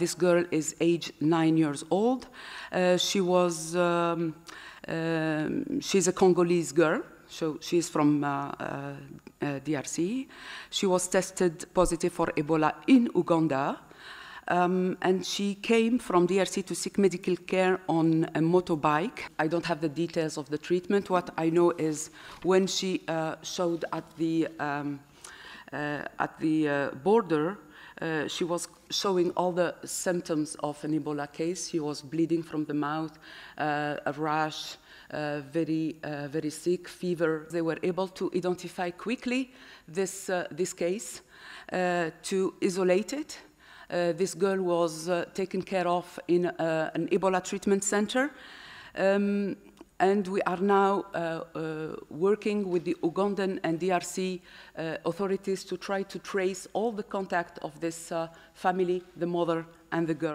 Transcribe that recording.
this girl is age nine years old. Uh, she was, um, um, she's a Congolese girl. So she's from uh, uh, uh DRC. She was tested positive for Ebola in Uganda. Um, and she came from DRC to seek medical care on a motorbike. I don't have the details of the treatment. What I know is when she uh, showed at the, um, uh, at the border uh, she was showing all the symptoms of an Ebola case. She was bleeding from the mouth, uh, a rash, uh, very, uh, very sick, fever. They were able to identify quickly this, uh, this case, to isolate it. this girl was taken care of in an Ebola treatment center. Um, and we are now uh, uh, working with the Ugandan and DRC uh, authorities to try to trace all the contact of this family, the mother and the girl.